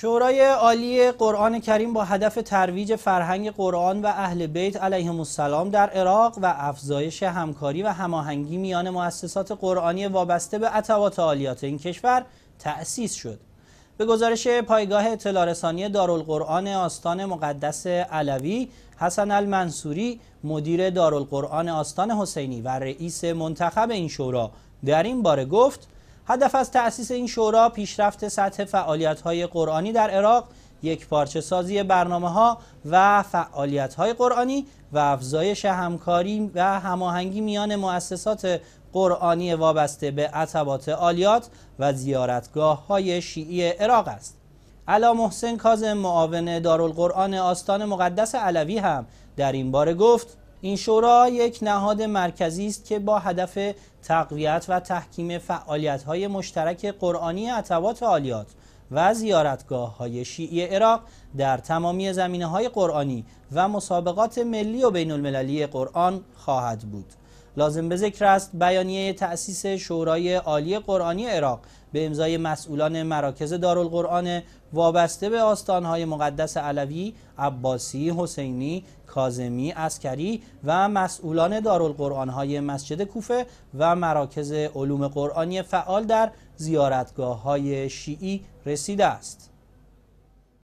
شورای عالی قرآن کریم با هدف ترویج فرهنگ قرآن و اهل بیت علیه السلام در عراق و افزایش همکاری و هماهنگی میان مؤسسات قرآنی وابسته به عطوات عالیات این کشور تأسیس شد. به گزارش پایگاه اطلاع رسانی دارالقرآن آستان مقدس علوی، حسن المنصوری مدیر دارالقرآن آستان حسینی و رئیس منتخب این شورا در این باره گفت: هدف از تأسیس این شورا پیشرفت سطح های قرآنی در عراق یک پارچه سازی برنامه ها و فعالیت های قرآنی و افزایش همکاری و هماهنگی میان مؤسسات قرآنی وابسته به عتبات آلیات و زیارتگاه های شیعی عراق است. علا محسن کازم معاون دارالقرآن آستان مقدس علوی هم در این باره گفت این شورا یک نهاد مرکزی است که با هدف تقویت و تحکیم های مشترک قرآنی عتبات عالیات و زیارتگاه های شیعی عراق در تمامی زمینه های قرآنی و مسابقات ملی و بین المللی قرآن خواهد بود. لازم به ذکر است بیانیه تأسیس شورای عالی قرآنی عراق به امضای مسئولان مراکز دارالقرآن وابسته به آستانهای مقدس علوی، عباسی، حسینی، کازمی، اسکری و مسئولان دارالقرآنهای مسجد کوفه و مراکز علوم قرآنی فعال در زیارتگاه های شیعی رسیده است.